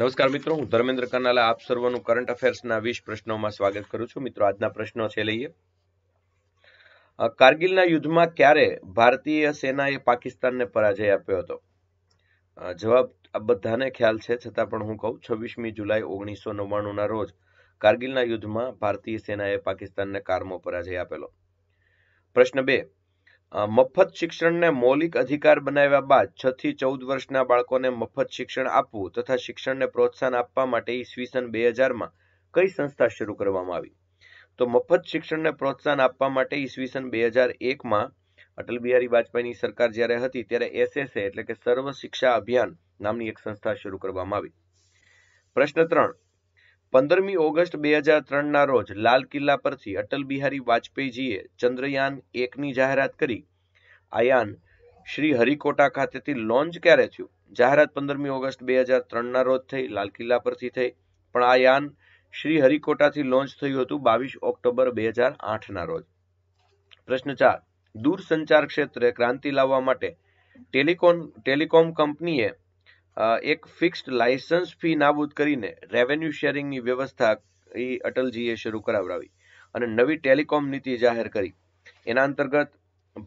નમસ્કાર મિત્રો હું ધર્મેન્દ્ર કનાલા આપ સર્વનું કરંટ અફેર્સના વીસ પ્રશ્નોમાં સ્વાગત કરું છું મિત્રો આજના પ્રશ્નો છે લઈએ કારગિલના યુદ્ધમાં ક્યારે ભારતીય સેનાએ પાકિસ્તાનને પરાજય આપ્યો હતો જવાબ આ બધાને ખ્યાલ છે છતાં પણ હું કહું છવ્વીસમી જુલાઈ ઓગણીસો નવ્વાણુંના રોજ કારગિલના યુદ્ધમાં ભારતીય સેનાએ પાકિસ્તાનને કારમો પરાજય આપેલો પ્રશ્ન બે મફત શિક્ષણને મૌલિક અધિકાર બનાવ્યા બાદ છ થી ચૌદ વર્ષના બાળકોને મફત શિક્ષણ આપવું તથા શિક્ષણને પ્રોત્સાહન આપવા માટે ઈસવીસન બે હજારમાં કઈ સંસ્થા શરૂ કરવામાં આવી તો મફત શિક્ષણને પ્રોત્સાહન આપવા માટે ઈસવીસન બે હજાર એકમાં અટલ બિહારી વાજપેયીની સરકાર જ્યારે હતી ત્યારે એસએસએ એટલે કે સર્વ શિક્ષા અભિયાન નામની એક સંસ્થા શરૂ કરવામાં આવી પ્રશ્ન ત્રણ પંદરમી ઓગસ્ટ બે હજાર ત્રણના રોજ લાલ કિલ્લા પરથી અટલ બિહારી વાજપેયીજીએ ચંદ્રયાન એકની જાહેરાત કરી આ યાન શ્રી હરિકોટા ખાતેથી લોન્ચ ક્યારે થયું જાહેરાત પંદરમી ઓગસ્ટ બે હજાર ત્રણના રોજ થઈ લાલ કિલ્લા પરથી થઈ પણ આ યાન શ્રી હરિકોટાથી લોન્ચ થયું હતું બાવીસ ઓક્ટોબર બે હજાર આઠના રોજ પ્રશ્ન ચાર દૂરસંચાર ક્ષેત્રે ક્રાંતિ લાવવા માટે ટેલિકોમ ટેલિકોમ કંપનીએ એક ફિક્સ્ડ લાયસન્સ ફી નાબૂદ કરીને રેવન્યુ શેરિંગની વ્યવસ્થા એ અટલજીએ શરૂ કરાવડાવી અને નવી ટેલિકોમ નીતિ જાહેર કરી એના અંતર્ગત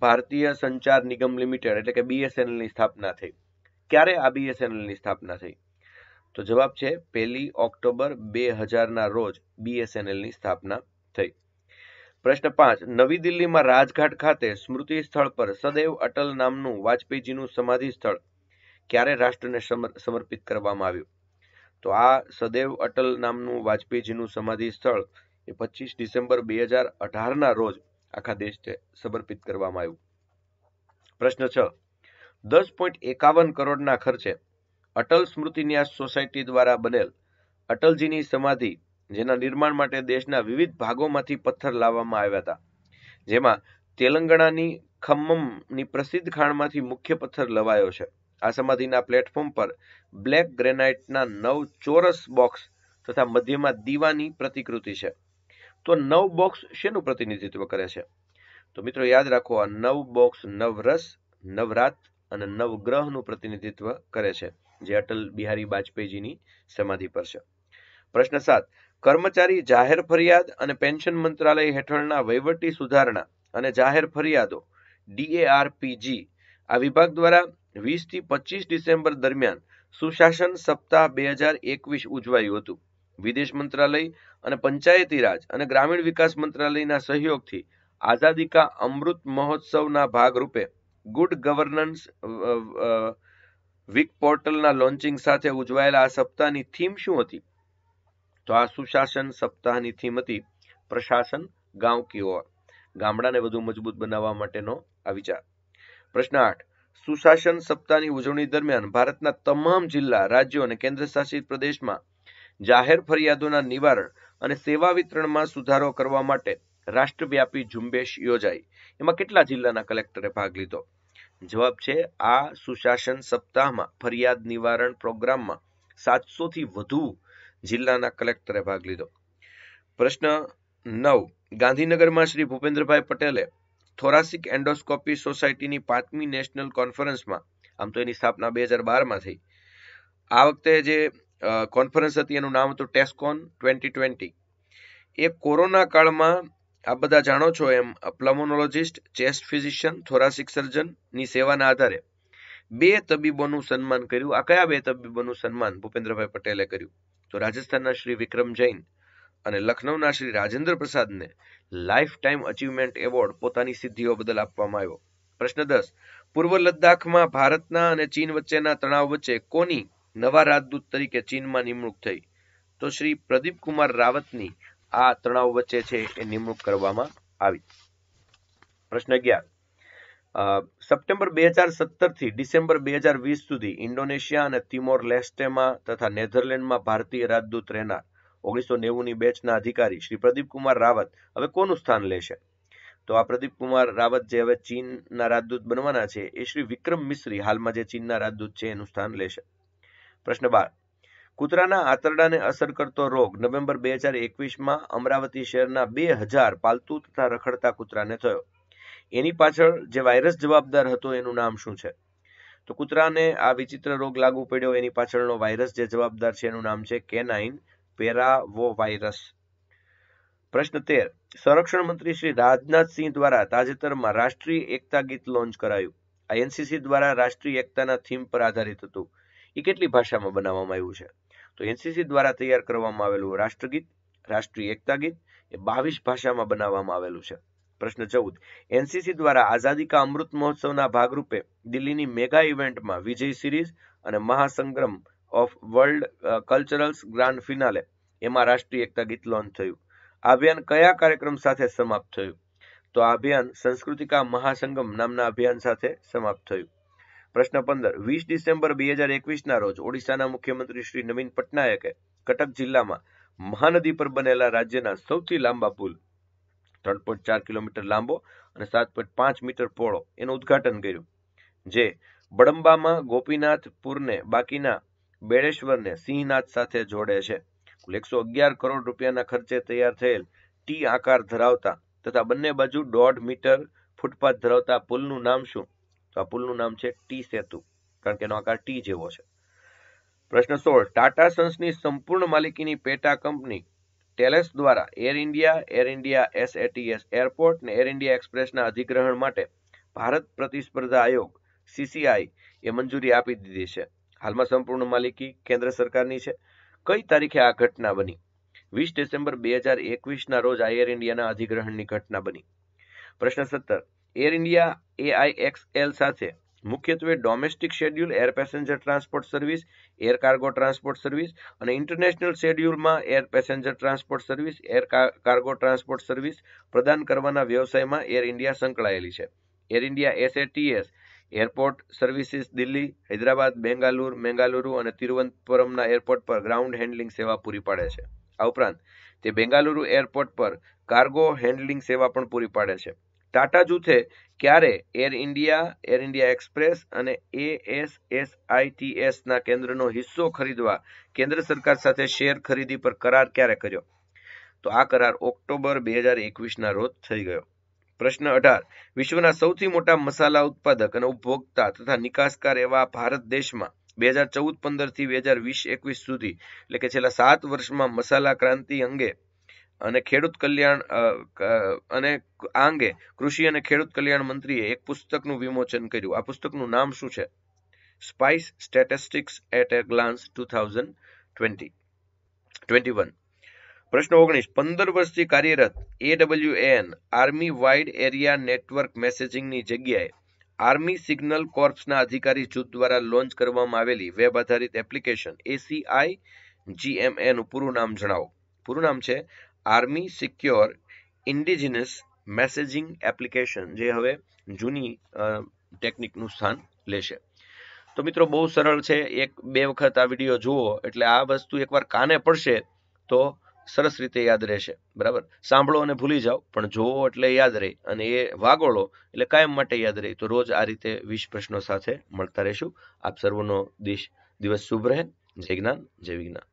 ભારતીય સંચાર નિગમ લિમિટેડ એટલે કે બીએસએનએલની સ્થાપના થઈ ક્યારે આ બીએસએનએલની સ્થાપના થઈ તો જવાબ છે પહેલી ઓક્ટોબર બે હજારના રોજ બીએસએનએલની સ્થાપના થઈ પ્રશ્ન પાંચ નવી દિલ્હીમાં રાજઘાટ ખાતે સ્મૃતિ સ્થળ પર સદૈવ અટલ નામનું વાજપેયીજીનું સમાધિ સ્થળ ક્યારે રાષ્ટ્રને સમર્પિત કરવામાં આવ્યું તો આ સદૈવ અટલ નામનું વાજપેયીજીનું સમાધિ સ્થળ એ પચીસ ડિસેમ્બર બે હજાર અઢારના રોજ આખા દેશને સમર્પિત કરવામાં આવ્યું પ્રશ્ન છ દસ પોઈન્ટ એકાવન કરોડના ખર્ચે અટલ સ્મૃતિ ન્યાસ સોસાયટી દ્વારા બનેલ અટલજીની સમાધિ જેના નિર્માણ માટે દેશના વિવિધ ભાગોમાંથી પથ્થર લાવવામાં આવ્યા હતા જેમાં તેલંગણાની ખમ્મમની પ્રસિદ્ધ ખાણમાંથી મુખ્ય પથ્થર લવાયો છે આ સમાધિના પ્લેટફોર્મ પર બ્લેક ગ્રેનાઇટના નવ ચોરસ બોક્સ તથા મધ્યમાં દીવાની પ્રતિકૃતિ છે તો નવ બોક્સ શેનું પ્રતિનિધિત્વ કરે છે તો મિત્રો યાદ રાખો આ નવ બોક્સ નવરસ નવરાત અને નવગ્રહનું પ્રતિનિધિત્વ કરે છે જે અટલ બિહારી વાજપેયીજીની સમાધિ પર છે પ્રશ્ન સાત કર્મચારી જાહેર ફરિયાદ અને પેન્શન મંત્રાલય હેઠળના વહીવટી સુધારણા અને જાહેર ફરિયાદો ડીએઆરપીજી આ વિભાગ દ્વારા વીસ થી પચીસ ડિસેમ્બર દરમિયાન સુશાસન સપ્તાહ બે હજાર એકવીસ ઉજવાયું હતું વિદેશ મંત્રાલય અને પંચાયતી રાજ અને ગ્રામીણ વિકાસ મંત્રાલયના સહયોગથી આઝાદી કા અમૃત મહોત્સવના ભાગરૂપે ગુડ ગવર્નન્સ વિક પોર્ટલના લોન્ચિંગ સાથે ઉજવાયેલા આ સપ્તાહની થીમ શું હતી તો આ સુશાસન સપ્તાહની થીમ હતી પ્રશાસન ગાંવ કી ઓર ગામડાને વધુ મજબૂત બનાવવા માટેનો આ વિચાર પ્રશ્ન આઠ સુશાસન સપ્તાહની ઉજવણી દરમિયાન ભારતના તમામ જિલ્લા રાજ્યો અને કેન્દ્ર શાસિત પ્રદેશમાં જાહેર ફરિયાદોના નિવારણ અને સેવા વિતરણમાં સુધારો કરવા માટે રાષ્ટ્રવ્યાપી ઝુંબેશ યોજાઈ એમાં કેટલા જિલ્લાના કલેક્ટરે ભાગ લીધો જવાબ છે આ સુશાસન સપ્તાહમાં ફરિયાદ નિવારણ પ્રોગ્રામમાં સાતસોથી વધુ જિલ્લાના કલેક્ટરે ભાગ લીધો પ્રશ્ન નવ ગાંધીનગરમાં શ્રી ભૂપેન્દ્રભાઈ પટેલે થોરાસિક એન્ડોસ્કોપી સોસાયટીની પાંચમી નેશનલ કોન્ફરન્સમાં આમ તો એની સ્થાપના બે હજાર બારમાં થઈ આ વખતે જે કોન્ફરન્સ હતી એનું નામ હતું ટેસ્કોન ટ્વેન્ટી ટ્વેન્ટી એ કોરોના કાળમાં આ બધા જાણો છો એમ પ્લમોનોલોજિસ્ટ ચેસ્ટ ફિઝિશિયન થોરાસિક સર્જનની સેવાના આધારે બે તબીબોનું સન્માન કર્યું આ કયા બે તબીબોનું સન્માન ભૂપેન્દ્રભાઈ પટેલે કર્યું તો રાજસ્થાનના શ્રી વિક્રમ જૈન અને લખનૌના શ્રી રાજેન્દ્ર પ્રસાદને લાઈફ ટાઈમ અચીવમેન્ટ એવોર્ડ પોતાની સિદ્ધિઓ બદલ આપવામાં આવ્યો પ્રશ્ન દસ પૂર્વ લદ્દાખમાં ભારતના અને ચીન વચ્ચેના તણાવ વચ્ચે કોની નવા રાજદૂત તરીકે ચીનમાં નિમણૂક થઈ તો શ્રી પ્રદીપકુમાર રાવતની આ તણાવ વચ્ચે છે એ નિમણૂક કરવામાં આવી પ્રશ્ન અગિયાર સપ્ટેમ્બર બે હજાર સત્તર થી ડિસેમ્બર બે હજાર વીસ સુધી ઇન્ડોનેશિયા અને તિમોર લેસ્ટેમાં તથા નેધરલેન્ડમાં ભારતીય રાજદૂત રહેનાર ઓગણીસો નેવુંની બેચના અધિકારી શ્રી પ્રદીપકુમાર રાવત હવે કોનું સ્થાન લેશે તો આ પ્રદીપકુમાર રાવત જે હવે ચીનના રાજદૂત બનવાના છે એ શ્રી વિક્રમ મિશ્રી હાલમાં જે ચીનના રાજદૂત છે એનું સ્થાન લેશે પ્રશ્ન બાર કૂતરાના આંતરડાને અસર કરતો રોગ નવેમ્બર બે હજાર એકવીસમાં અમરાવતી શહેરના બે હજાર પાલતુ તથા રખડતા કૂતરાને થયો એની પાછળ જે વાયરસ જવાબદાર હતો એનું નામ શું છે તો કૂતરાને આ વિચિત્ર રોગ લાગુ પડ્યો એની પાછળનો વાયરસ જે જવાબદાર છે એનું નામ છે કેનાઇન પેરાવોવાયરસ પ્રશ્ન તેર સંરક્ષણ મંત્રી શ્રી રાજનાથસિંહ દ્વારા તાજેતરમાં રાષ્ટ્રીય એકતા ગીત લોન્ચ કરાયું આ એનસીસી દ્વારા રાષ્ટ્રીય એકતાના થીમ પર આધારિત હતું એ કેટલી ભાષામાં બનાવવામાં આવ્યું છે તો એનસીસી દ્વારા તૈયાર કરવામાં આવેલું રાષ્ટ્રગીત રાષ્ટ્રીય એકતા ગીત એ બાવીસ ભાષામાં બનાવવામાં આવેલું છે પ્રશ્ન ચૌદ એનસીસી દ્વારા આઝાદી કા અમૃત મહોત્સવના ભાગરૂપે દિલ્હીની મેગા ઇવેન્ટમાં વિજય સિરીઝ અને Mahasangram of world culturals grand finale એમાં રાષ્ટ્રીય એકતા ગીત લોન્ચ થયું આ અભિયાન કયા કાર્યક્રમ સાથે સમાપ્ત થયું તો આ અભિયાન સંસ્કૃતિકા મહાસંગમ નામના અભિયાન સાથે સમાપ્ત થયું પ્રશ્ન પંદર વીસ ડિસેમ્બર બે હજાર એકવીસના રોજ ઓડિશાના મુખ્યમંત્રી શ્રી નવીન પટનાયકે કટક જિલ્લામાં મહાનદી પર બનેલા રાજ્યના સૌથી લાંબા પુલ ત્રણ પોઈન્ટ ચાર કિલોમીટર લાંબો અને સાત પોઈન્ટ પાંચ મીટર પહોળો એનું ઉદ્ઘાટન કર્યું જે બડંબામાં ગોપીનાથપુરને બાકીના બેડેશ્વરને સિંહનાથ સાથે જોડે છે એકસો અગિયાર કરોડ રૂપિયાના ખર્ચે તૈયાર થયેલ ટી આકાર ધરાવતા તથા બંને બાજુ દોઢ મીટર ફૂટપાથ ધરાવતા પુલનું નામ શું તો આ પુલનું નામ છે ટી સેતુ કારણ કે એનો આકાર ટી જેવો છે પ્રશ્ન સોળ ટાટા સન્સની સંપૂર્ણ માલિકીની પેટા કંપની ટેલેસ દ્વારા Air India Air India SATS airport ને એર ઇન્ડિયા એક્સપ્રેસના અધિગ્રહણ માટે ભારત પ્રતિસ્પર્ધા આયોગ સીસીઆઈ એ મંજૂરી આપી દીધી છે હાલમાં સંપૂર્ણ માલિકી કેન્દ્ર સરકારની છે કઈ તારીખે આ ઘટના બની વીસ ડિસેમ્બર બે હજાર એકવીસના રોજ આ એર ઇન્ડિયાના અધિગ્રહણની ઘટના બની પ્રશ્ન સત્તર એર ઇન્ડિયા એઆઈએક્સએલ સાથે મુખ્યત્વે domestic schedule air passenger transport service air cargo transport service અને ઇન્ટરનેશનલ શેડ્યુલમાં air passenger transport service air cargo transport service પ્રદાન કરવાના વ્યવસાયમાં એર ઇન્ડિયા સંકળાયેલી છે Air India SATS airport services Delhi Hyderabad Bengaluru Mangaluru અને તિરુવનંતપુરમના એરપોર્ટ પર ગ્રાઉન્ડ હેન્ડલિંગ સેવા પૂરી પાડે છે આ ઉપરાંત તે બેંગાલુરુ એરપોર્ટ પર કાર્ગો હેન્ડલિંગ સેવા પણ પૂરી પાડે છે ટાટા જૂથે ક્યારે Air India Air India express અને એ એસ એસ એએસએસઆઈટીએસના કેન્દ્રનો હિસ્સો ખરીદવા કેન્દ્ર સરકાર સાથે શેર ખરીદી પર કરાર ક્યારે કર્યો તો આ કરાર ઓક્ટોબર બે હજાર એકવીસના રોજ થઈ ગયો પ્રશ્ન અઢાર વિશ્વના સૌથી મોટા મસાલા ઉત્પાદક અને ઉપભોક્તા તથા નિકાસકાર એવા ભારત દેશમાં બે હજાર ચૌદ પંદરથી બે હજાર વીસ એકવીસ સુધી એટલે કે છેલ્લા સાત વર્ષમાં મસાલા ક્રાંતિ અંગે અને ખેડૂત કલ્યાણ અને આ અંગે કૃષિ અને ખેડૂત કલ્યાણ મંત્રીએ એક પુસ્તકનું વિમોચન કર્યું આ પુસ્તકનું નામ શું છે spice statistics at a glance two thousand twenty twenty one પ્રશ્ન ઓગણીસ પંદર વર્ષથી કાર્યરત એન આર્મી વાઇડ એરિયા નેટવર્ક મેસેજિંગની જગ્યાએ આર્મી સિગ્નલ કોર્પ્સના અધિકારી જૂથ દ્વારા લોન્ચ કરવામાં આવેલી વેબ આધારિત એપ્લિકેશન એસીઆઈ જીએમએનું પૂરું નામ જણાવો પૂરું નામ છે army secure indigenous messaging application જે હવે જૂની ટેકનિકનું સ્થાન લેશે તો મિત્રો બહુ સરળ છે એક બે વખત આ વિડીયો જુઓ એટલે આ વસ્તુ એકવાર કાને પડશે તો સરસ રીતે યાદ રહેશે બરાબર સાંભળો અને ભૂલી જાઓ પણ જોવો એટલે યાદ રહે અને એ વાગોળો એટલે કાયમ માટે યાદ રહે તો રોજ આ રીતે વીસ પ્રશ્નો સાથે મળતા રહેશું આપ સર્વનો દિશ દિવસ શુભ રહે જય જ્ઞાન જય વિજ્ઞાન